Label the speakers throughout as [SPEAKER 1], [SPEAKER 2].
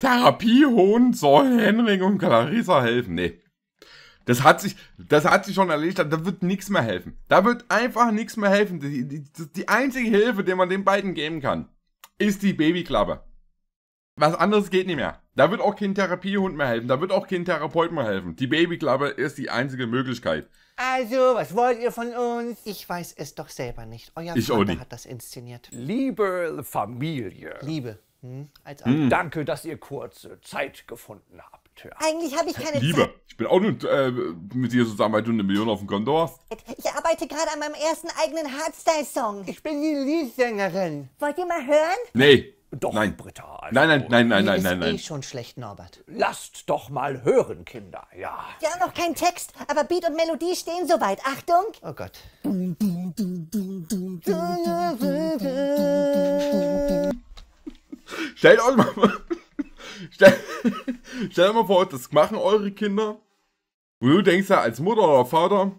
[SPEAKER 1] Therapiehund soll Henrik und Clarissa helfen. Nee. Das hat sich, das hat sich schon erledigt, da wird nichts mehr helfen. Da wird einfach nichts mehr helfen. Die, die, die einzige Hilfe, die man den beiden geben kann, ist die Babyklappe. Was anderes geht nicht mehr. Da wird auch kein Therapiehund mehr helfen, da wird auch kein Therapeut mehr helfen. Die Babyklappe ist die einzige
[SPEAKER 2] Möglichkeit. Also, was wollt ihr von uns? Ich weiß es doch selber nicht. Euer ich Vater hat das inszeniert. Liebe Familie. Liebe hm? Mm. Danke, dass ihr kurze Zeit gefunden habt. Ja. Eigentlich habe ich keine Liebe, Zeit.
[SPEAKER 1] ich bin auch nur äh, mit dir zusammen, weil du eine Million auf dem Konto hast.
[SPEAKER 2] Ich arbeite gerade an meinem ersten eigenen Hardstyle-Song. Ich bin die Liedsängerin. Wollt ihr mal hören?
[SPEAKER 1] Nee. Doch, nein. Britta. Also nein, nein, nein, nein, nein, ist nein, nein. Eh
[SPEAKER 2] schon schlecht, Norbert. Lasst doch mal hören, Kinder, ja. Wir haben noch keinen Text, aber Beat und Melodie stehen soweit. Achtung. Oh Gott. Stellt euch mal vor,
[SPEAKER 1] stellt, stellt mal vor, das machen eure Kinder. Und du denkst ja als Mutter oder Vater,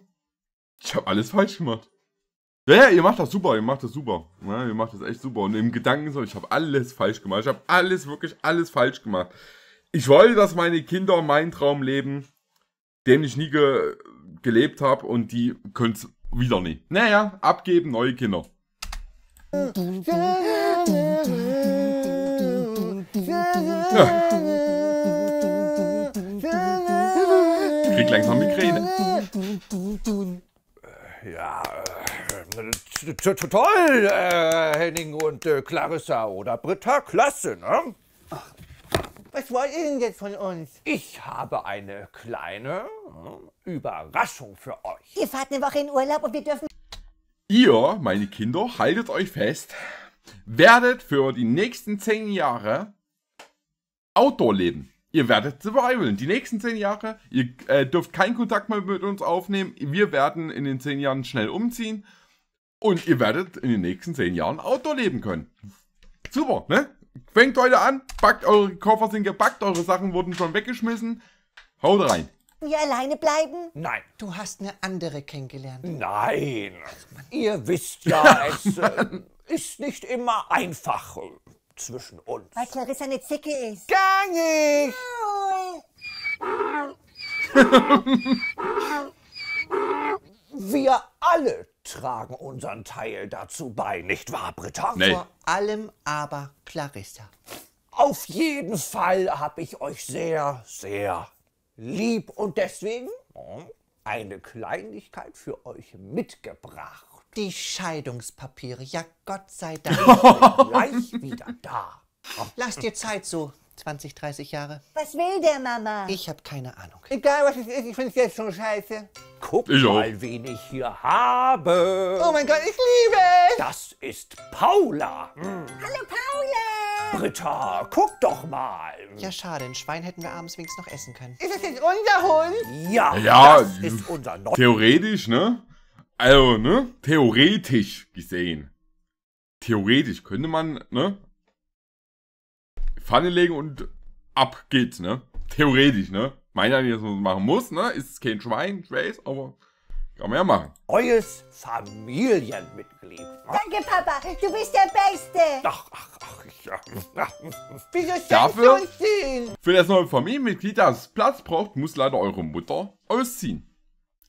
[SPEAKER 1] ich habe alles falsch gemacht. Ja, ja, ihr macht das super, ihr macht das super. Ja, ihr macht das echt super. Und im Gedanken so, ich habe alles falsch gemacht. Ich habe alles, wirklich alles falsch gemacht. Ich wollte, dass meine Kinder meinen Traum leben, den ich nie ge gelebt habe und die können es wieder nie. Naja, abgeben, neue Kinder.
[SPEAKER 2] Ich krieg langsam Migräne. Äh, ja, äh, toll, äh, Henning und Clarissa oder Britta, klasse, ne? was wollt ihr denn jetzt von uns? Ich habe eine kleine
[SPEAKER 1] Überraschung für euch.
[SPEAKER 2] Ihr fahrt eine Woche in Urlaub und wir dürfen...
[SPEAKER 1] Ihr, meine Kinder, haltet euch fest, werdet für die nächsten zehn Jahre Outdoor-Leben. Ihr werdet survivalen. Die nächsten zehn Jahre, ihr äh, dürft keinen Kontakt mehr mit uns aufnehmen. Wir werden in den zehn Jahren schnell umziehen. Und ihr werdet in den nächsten zehn Jahren Outdoor leben können. Super, ne? Fängt heute an, packt eure Koffer sind gepackt, eure Sachen wurden schon weggeschmissen. Haut rein.
[SPEAKER 2] Wir alleine bleiben? Nein. Du hast eine andere kennengelernt. Nein. Ach, ihr wisst ja, es äh, ist nicht immer einfach zwischen uns. Weil Clarissa eine Zicke ist. Gar nicht! Wir alle tragen unseren Teil dazu bei, nicht wahr, Britta? Nee. Vor allem aber Clarissa. Auf jeden Fall habe ich euch sehr, sehr lieb und deswegen hm, eine Kleinigkeit für euch mitgebracht. Die Scheidungspapiere, ja Gott sei Dank. gleich wieder da. Lass dir Zeit so. 20, 30 Jahre. Was will der Mama? Ich hab keine Ahnung. Egal was es ist, ich find's jetzt schon scheiße. Guck ich mal, wen ich hier habe. Oh mein Gott, ich liebe es. Das ist Paula. Hm. Hallo Paula. Britta, guck doch mal. Ja, schade, ein Schwein hätten wir abends wenigstens noch essen können. Ist das jetzt unser Hund? Ja, ja das ist äh, unser Neu
[SPEAKER 1] Theoretisch, ne? Also, ne? Theoretisch gesehen. Theoretisch könnte man, ne? Pfanne legen und ab geht's, ne? Theoretisch, ne? Meiner nicht, dass man das machen muss, ne? Ist kein Schwein, Trace,
[SPEAKER 2] aber kann man ja machen. Neues Familienmitglied. Danke, Papa, du bist der Beste. Ach, ach, ach, ja. Wieso Dafür, du
[SPEAKER 1] für das neue Familienmitglied, das Platz braucht, muss leider eure Mutter ausziehen.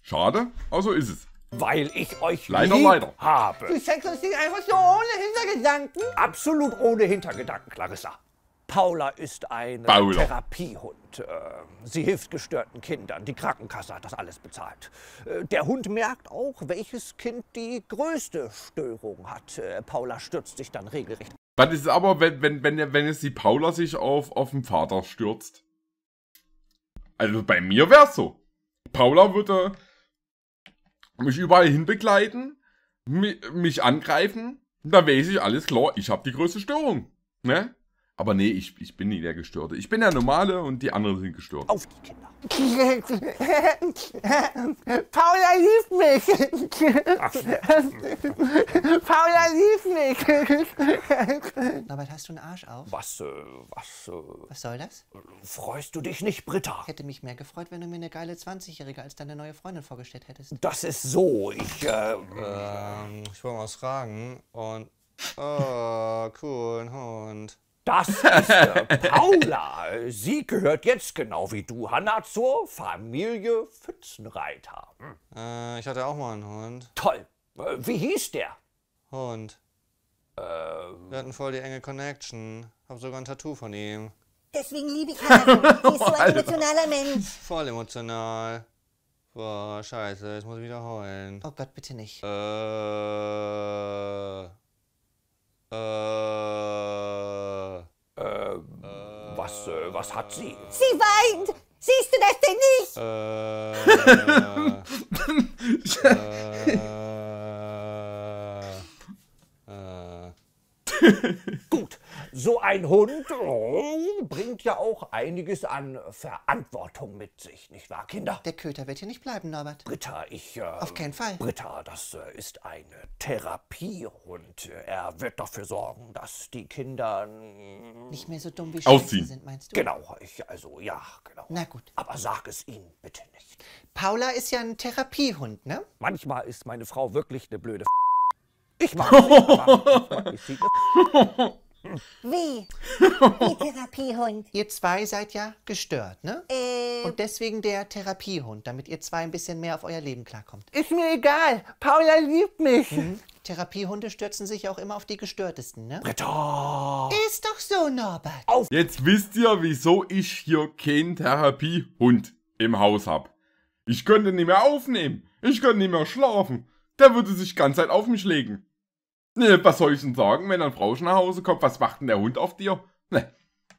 [SPEAKER 1] Schade, also ist es. Weil ich euch leider, lieb leider. habe. Du
[SPEAKER 2] schenkst uns nicht einfach so ohne Hintergedanken? Absolut ohne Hintergedanken, Clarissa. Paula ist ein Paula. Therapiehund. Ähm, sie hilft gestörten Kindern. Die Krankenkasse hat das alles bezahlt. Äh, der Hund merkt auch, welches Kind die größte Störung hat. Äh, Paula stürzt sich dann regelrecht.
[SPEAKER 1] Was ist aber, wenn, wenn, wenn, wenn es die Paula sich auf, auf den Vater stürzt. Also bei mir wäre es so. Paula würde mich überall hin begleiten, mich, angreifen, dann weiß ich alles klar, ich habe die größte Störung. Ne? Aber nee, ich, ich bin nicht der Gestörte. Ich bin der Normale und die anderen sind gestört. Auf die
[SPEAKER 2] Kinder. Paula liebt mich. Paula liebt mich. Norbert, hast du einen Arsch auf? Was, äh, was, äh, Was soll das? Freust du dich nicht, Britta? Hätte mich mehr gefreut, wenn du mir eine geile 20-Jährige als deine neue Freundin vorgestellt hättest. Das ist so, ich, äh... Ähm, ich wollte mal was fragen und... Oh, cool, ein Hund. Das ist äh, Paula. Sie gehört jetzt genau wie du, Hanna, zur Familie Pfützenreiter. Hm. Äh, ich hatte auch mal einen Hund. Toll. Äh, wie hieß der? Hund. Ähm. Wir hatten voll die enge Connection. Hab sogar ein Tattoo von ihm. Deswegen liebe ich Hanna. Sie ist so ein emotionaler Mensch. Voll emotional. Boah, scheiße, jetzt muss wieder heulen. Oh Gott, bitte nicht. Äh. Äh. Was, äh, was hat sie? Sie weint! Siehst du das denn nicht? Äh, äh, äh, äh, äh. so ein Hund oh, bringt ja auch einiges an Verantwortung mit sich, nicht wahr, Kinder? Der Köter wird hier nicht bleiben, Norbert. Britta, ich... Äh, Auf keinen Fall. Britta, das äh, ist ein Therapiehund. Er wird dafür sorgen, dass die Kinder... Mm, nicht mehr so dumm wie Scheiße sind, meinst du? Genau, ich, also ja, genau. Na gut. Aber sag es ihnen bitte nicht. Paula ist ja ein Therapiehund, ne? Manchmal ist meine Frau wirklich eine blöde... Ich mag, ich mag, ich mag, ich mag, ich mag, ich mag. Wie? Wie Therapiehund? Ihr zwei seid ja gestört, ne? Äh. Und deswegen der Therapiehund, damit ihr zwei ein bisschen mehr auf euer Leben klarkommt. Ist mir egal. Paula liebt mich. Mhm. Therapiehunde stürzen sich auch immer auf die Gestörtesten, ne? Britta! Ist doch so, Norbert. Auf. Jetzt wisst ihr,
[SPEAKER 1] wieso ich hier keinen Therapiehund im Haus hab. Ich könnte nicht mehr aufnehmen. Ich könnte nicht mehr schlafen. Der würde sich ganz Zeit auf mich legen. Ne, was soll ich denn sagen, wenn ein schon nach Hause kommt? Was macht denn der Hund auf dir? Ne,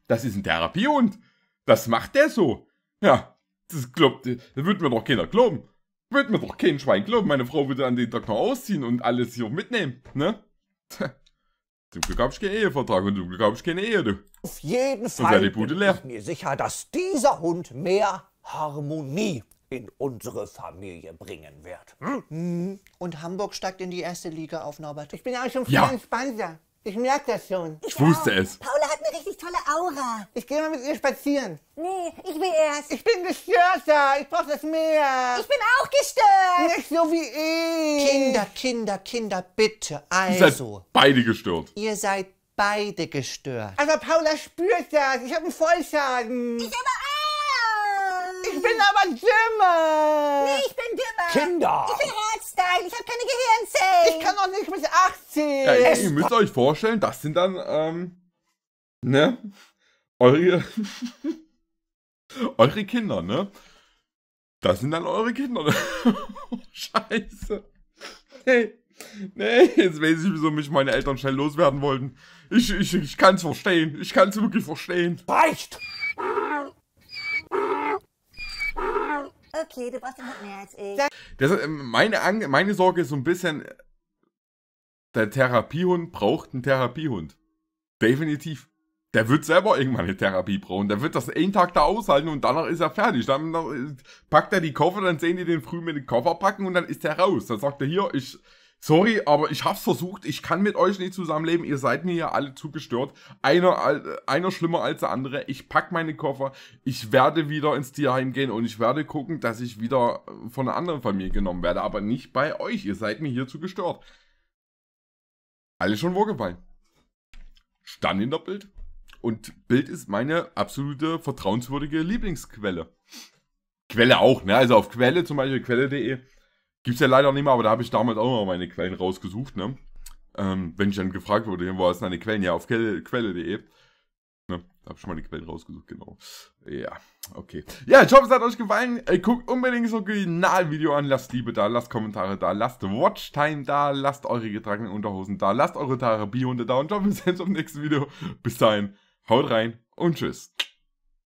[SPEAKER 1] das ist ein Therapiehund. Das macht der so. Ja, das glaubt, das wird mir doch keiner glauben. Würde mir doch kein Schwein glauben. Meine Frau würde an den Tag noch ausziehen und alles hier mitnehmen, ne? Zum Glück hab ich keinen Ehevertrag und zum Glück hab ich keine Ehe, du.
[SPEAKER 2] Auf jeden Fall bin ich mir sicher, dass dieser Hund mehr Harmonie in unsere Familie bringen wird. Hm? Und Hamburg steigt in die erste Liga auf, Norbert. Ich bin auch schon viel ja. entspannter. Ich merke das schon. Ich, ich wusste auch. es. Paula hat eine richtig tolle Aura. Ich gehe mal mit ihr spazieren. Nee, ich will erst. Ich bin gestörter. Ich brauche das Meer. Ich bin auch gestört. Nicht so wie ich. Kinder, Kinder, Kinder, bitte. Also. Ihr seid also. beide gestört. Ihr seid beide gestört. Aber Paula spürt das. Ich habe einen Vollschaden. Ich habe bin aber dümmer. Nee, ich bin dümmer. Kinder. Ich bin Hardstyle. Ich habe keine Gehirnzellen. Ich kann noch nicht bis 18. Ja, ihr, ihr müsst
[SPEAKER 1] euch vorstellen, das sind dann, ähm, ne? Eure, eure Kinder, ne? Das sind dann eure Kinder. Scheiße. Nee. Nee, jetzt weiß ich, wieso mich meine Eltern schnell loswerden wollten. Ich, ich, ich kann's verstehen. Ich kann's wirklich verstehen. Reicht!
[SPEAKER 2] okay, du brauchst noch mehr als ich.
[SPEAKER 1] Das, äh, meine, Ang meine Sorge ist so ein bisschen, der Therapiehund braucht einen Therapiehund. Definitiv. Der wird selber irgendwann eine Therapie brauchen. Der wird das einen Tag da aushalten und danach ist er fertig. Dann äh, packt er die Koffer, dann sehen die den früh mit dem Koffer packen und dann ist er raus. Dann sagt er hier, ich Sorry, aber ich hab's versucht. Ich kann mit euch nicht zusammenleben. Ihr seid mir ja alle zu gestört. Einer, einer schlimmer als der andere. Ich pack meine Koffer. Ich werde wieder ins Tierheim gehen und ich werde gucken, dass ich wieder äh, von einer anderen Familie genommen werde. Aber nicht bei euch. Ihr seid mir hier zu gestört. Alle schon wohlgefallen. Stand in der Bild. Und Bild ist meine absolute vertrauenswürdige Lieblingsquelle. Quelle auch, ne? Also auf Quelle, zum Beispiel Quelle.de Gibt es ja leider nicht mehr, aber da habe ich damals auch noch meine Quellen rausgesucht, ne? Ähm, wenn ich dann gefragt wurde, wo ist deine Quellen? Ja, auf quelle.de. ne? Da habe ich schon meine Quellen rausgesucht, genau. Ja, okay. Ja, ich hoffe, es hat euch gefallen. Äh, guckt unbedingt das Originalvideo an. Lasst Liebe da, lasst Kommentare da, lasst Watchtime da, lasst eure getragenen Unterhosen da, lasst eure Therapie da und ich hoffe, wir sehen uns im nächsten Video. Bis dahin, haut rein und tschüss.